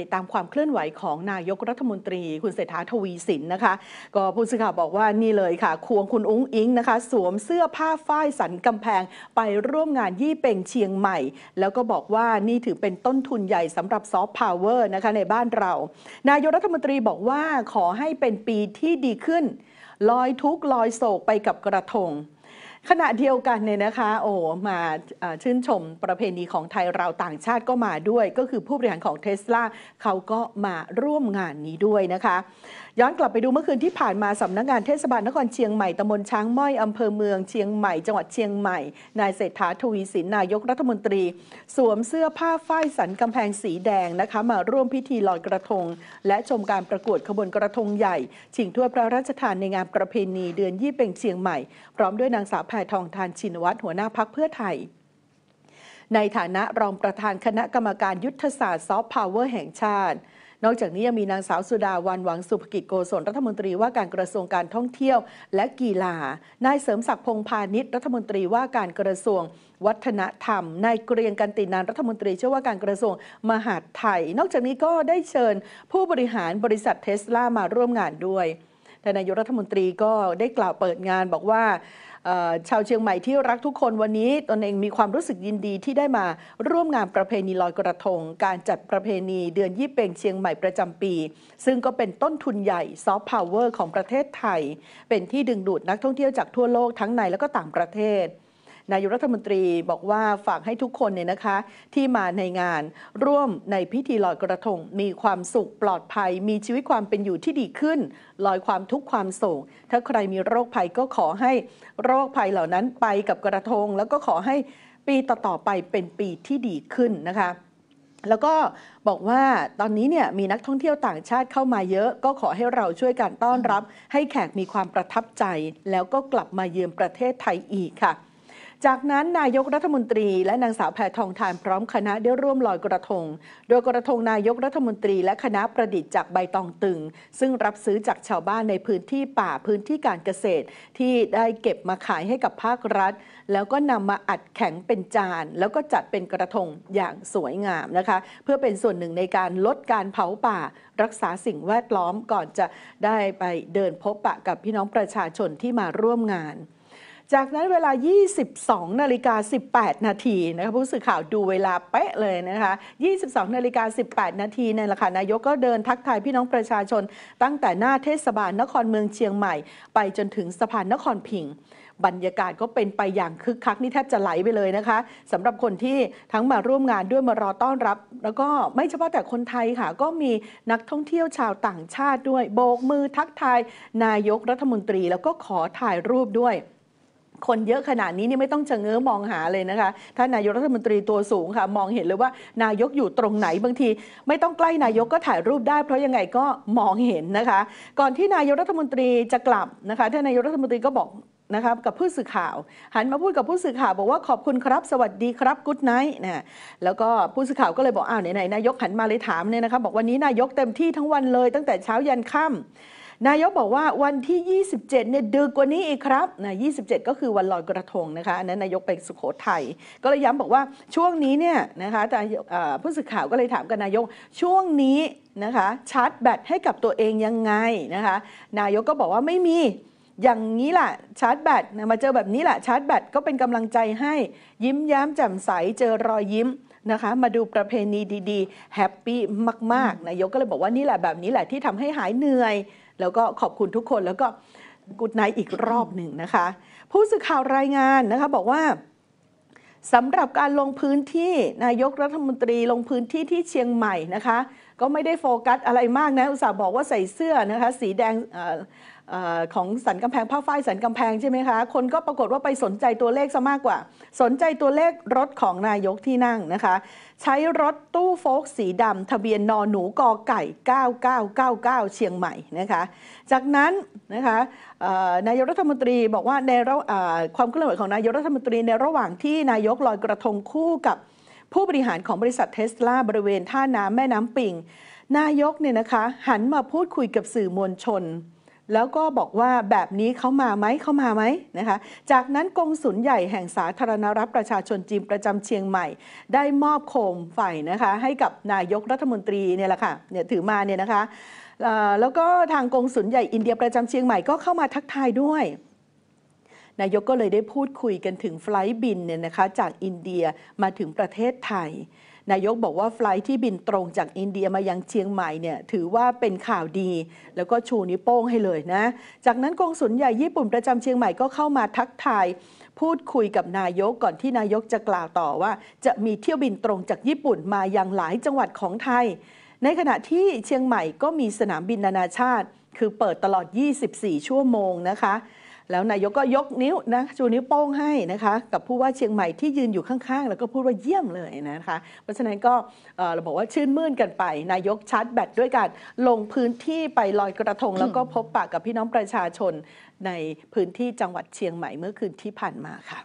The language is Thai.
ติดตามความเคลื่อนไหวของนายกรัฐมนตรีคุณเศรษฐาทวีสินนะคะ ก็ผู้สื่อข่าวบอกว่านี่เลยค่ะ ควงคุณอุ้งอิงนะคะ สวมเสื้อผ้าฝ้ายสันกำแพงไปร่วมงานยี่เป่งเชียงใหม่ แล้วก็บอกว่านี่ถือเป็นต้นทุนใหญ่สำหรับซอฟต์พาวเวอร์นะคะ ในบ้านเรา นายกรัฐมนตรีบอกว่าขอให้เป็นปีที่ดีขึ้นลอยทุกลอยโศกไปกับกระทงขณะเดียวกันเนี่ยนะคะโอ้มาชื่นชมประเพณีของไทยเราต่างชาติก็มาด้วย ก็คือผู้บริหารของเทสลาเขาก็มาร่วมงานนี้ด้วยนะคะ ย้อนกลับไปดูเมื่อคืนที่ผ่านมาสำนักงานเทศบาลนครเชียงใหม่ตำบลช้างม้อยอำเภอเมืองเชียงใหม่จังหวัดเชียงใหม่ นายเศรษฐาทวีสิน นายกรัฐมนตรี สวมเสื้อผ้าฝ้ายสันกำแพงสีแดงนะคะมาร่วมพิธีลอยกระทง และชมการประกวดขบวนกระทงใหญ่ชิงถ้วยพระราชทานในงานประเพณีเดือนยี่เป็งเชียงใหม่พร้อมด้วยนางสาวแพทองทานชินวัตรหัวหน้าพักเพื่อไทย ในฐานะรองประธานคณะกรรมการยุทธศาสตร์ซอฟต์พาวเวอร์แห่งชาติ นอกจากนี้ยังมีนางสาวสุดาวันหวังสุภกิจโกศลรัฐมนตรีว่าการกระทรวงการท่องเที่ยวและกีฬา นายเสริมศักดิ์พงพาณิชย์รัฐมนตรีว่าการกระทรวงวัฒนธรรม นายเกรียงกันตินานรัฐมนตรีเชื่อว่าการกระทรวงมหาดไทย นอกจากนี้ก็ได้เชิญผู้บริหารบริษัทเทสลามาร่วมงานด้วยแต่นายกรัฐมนตรีก็ได้กล่าวเปิดงานบอกว่าชาวเชียงใหม่ที่รักทุกคนวันนี้ตนเองมีความรู้สึกยินดีที่ได้มาร่วมงานประเพณีลอยกระทงการจัดประเพณีเดือนยี่เป่งเชียงใหม่ประจำปี ซึ่งก็เป็นต้นทุนใหญ่ ซอฟต์พาวเวอร์ของประเทศไทย เป็นที่ดึงดูดนักท่องเที่ยวจากทั่วโลกทั้งในและก็ต่างประเทศนายรัฐมนตรีบอกว่าฝากให้ทุกคนเนี่ยนะคะ ที่มาในงาน ร่วมในพิธีลอยกระทงมีความสุขปลอดภัย มีชีวิตความเป็นอยู่ที่ดีขึ้น ลอยความทุกข์ความโศกถ้าใครมีโรคภัยก็ขอให้โรคภัยเหล่านั้นไปกับกระทง แล้วก็ขอให้ปีต่อๆไปเป็นปีที่ดีขึ้นนะคะ แล้วก็บอกว่าตอนนี้เนี่ยมีนักท่องเที่ยวต่างชาติเข้ามาเยอะก็ขอให้เราช่วยกันต้อนรับ ให้แขกมีความประทับใจ แล้วก็กลับมาเยือนประเทศไทยอีกค่ะจากนั้นนายกรัฐมนตรี และนางสาวแพทองทานพร้อมคณะได้ร่วมลอยกระทง โดยกระทงนายกรัฐมนตรีและคณะประดิษฐ์จากใบตองตึง ซึ่งรับซื้อจากชาวบ้านในพื้นที่ป่าพื้นที่การเกษตร ที่ได้เก็บมาขายให้กับภาครัฐ แล้วก็นำมาอัดแข็งเป็นจาน แล้วก็จัดเป็นกระทงอย่างสวยงามนะคะเพื่อเป็นส่วนหนึ่งในการลดการเผาป่ารักษาสิ่งแวดล้อมก่อนจะได้ไปเดินพบปะกับพี่น้องประชาชนที่มาร่วมงานจากนั้นเวลา 22นาฬิกา18 นาทีนะคะผู้สื่อข่าวดูเวลาเป๊ะเลยนะคะ 22นาฬิกา18 นาทีในราคานายกก็เดินทักทายพี่น้องประชาชน ตั้งแต่หน้าเทศบาลนครเมืองเชียงใหม่ ไปจนถึงสะพานนครพิงค์บรรยากาศก็เป็นไปอย่างคึกคักนี่แทบจะไหลไปเลยนะคะสำหรับคนที่ทั้งมาร่วมงานด้วยมารอต้อนรับ แล้วก็ไม่เฉพาะแต่คนไทยค่ะก็มีนักท่องเที่ยวชาวต่างชาติด้วย โบกมือทักทายนายกรัฐมนตรี แล้วก็ขอถ่ายรูปด้วยคนเยอะขนาดนี้นี่ไม่ต้องชะเง้อมองหาเลยนะคะท่านนายกรัฐมนตรีตัวสูงค่ะมองเห็นเลยว่านายกอยู่ตรงไหนบางทีไม่ต้องใกล้นายกก็ถ่ายรูปได้เพราะยังไงก็มองเห็นนะคะก่อนที่นายกรัฐมนตรีจะกลับนะคะท่านนายกรัฐมนตรีก็บอกนะครับกับผู้สื่อข่าว หันมาพูดกับผู้สื่อข่าว บอกว่าขอบคุณครับ สวัสดีครับกุ๊ดไนท์นะแล้วก็ผู้สื่อข่าวก็เลยบอกอ้าวไหนๆนายกหันมาเลยถามเนี่ยนะคะบอกวันนี้นายกเต็มที่ทั้งวันเลย ตั้งแต่เช้ายันค่ำนายกบอกว่าวันที่ 27 เนี่ยดึกกว่านี้อีกครับนะ27 ก็คือวันลอยกระทงนะคะอันนั้นนายกไปสุขโขทัยก็เลยย้ำบอกว่าช่วงนี้เนี่ยนะคะแต่ผู้สื่อข่าวก็เลยถามกับนายกช่วงนี้นะคะชาร์จแบตให้กับตัวเองยังไงนะคะ นายกก็บอกว่าไม่มีอย่างนี้แหละชาร์จแบตมาเจอแบบนี้แหละชาร์จแบตก็เป็นกำลังใจให้ยิ้มย้มแจ่มใสเจอรอยยิ้มนะคะมาดูประเพณีดีๆแฮปปี้มากๆ นายกก็เลยบอกว่านี่แหละแบบนี้แหละที่ทำให้หายเหนื่อยแล้วก็ขอบคุณทุกคนแล้วก็กุดไนอีกรอบหนึ่งนะคะ ผู้สื่อข่าวรายงานนะคะ บอกว่าสำหรับการลงพื้นที่นายกรัฐมนตรีลงพื้นที่ที่เชียงใหม่นะคะ ก็ไม่ได้โฟกัสอะไรมากนะ อุตส่าห์บอกว่าใส่เสื้อนะคะสีแดงของสันกำแพงผ้าฝ้ายสันกำแพงใช่ไหมคะ คนก็ปรากฏว่าไปสนใจตัวเลขซะมากกว่า สนใจตัวเลขรถของนายกที่นั่งนะคะ ใช้รถตู้โฟกสีดำทะเบียนนอหนูกอไก่ 9999 เชียงใหม่นะคะ จากนั้นนะคะนายกรัฐมนตรีบอกว่าในความเคลื่อนไหวของนายกรัฐมนตรีในระหว่างที่นายกลอยกระทงคู่กับผู้บริหารของบริษัทเทสลาบริเวณท่าน้ำแม่น้ำปิงนายกเนี่ยนะคะหันมาพูดคุยกับสื่อมวลชนแล้วก็บอกว่าแบบนี้เขามาไหมเขามาไหมนะคะ จากนั้นกงสุลใหญ่แห่งสาธารณรัฐประชาชนจีนประจำเชียงใหม่ ได้มอบโคมไฟนะคะให้กับนายกรัฐมนตรีเนี่ยแหละค่ะเนี่ยถือมาเนี่ยนะคะแล้วก็ทางกงสุลใหญ่อินเดียประจำเชียงใหม่ก็เข้ามาทักทายด้วย นายกก็เลยได้พูดคุยกันถึงไฟล์บินเนี่ยนะคะจากอินเดียมาถึงประเทศไทยนายกบอกว่าไฟล์ที่บินตรงจากอินเดียมายังเชียงใหม่เนี่ยถือว่าเป็นข่าวดี แล้วก็ชูนิ้วโป้งให้เลยนะ จากนั้นกองสุลใหญ่ญี่ปุ่นประจำเชียงใหม่ก็เข้ามาทักทายพูดคุยกับนายกก่อนที่นายกจะกล่าวต่อว่า จะมีเที่ยวบินตรงจากญี่ปุ่นมายังหลายจังหวัดของไทย ในขณะที่เชียงใหม่ก็มีสนามบินนานาชาติ คือเปิดตลอด 24 ชั่วโมงนะคะแล้วนายกก็ยกนิ้วนะชูนิ้วโป้งให้นะคะ กับผู้ว่าเชียงใหม่ที่ยืนอยู่ข้างๆแล้วก็พูดว่าเยี่ยมเลยนะคะเพราะฉะนั้นก็เราบอกว่าชื่นมื่นกันไป นายกชาร์จแบตด้วยการลงพื้นที่ไปลอยกระทง แล้วก็พบปะกับพี่น้องประชาชน ในพื้นที่จังหวัดเชียงใหม่เมื่อคืนที่ผ่านมาค่ะ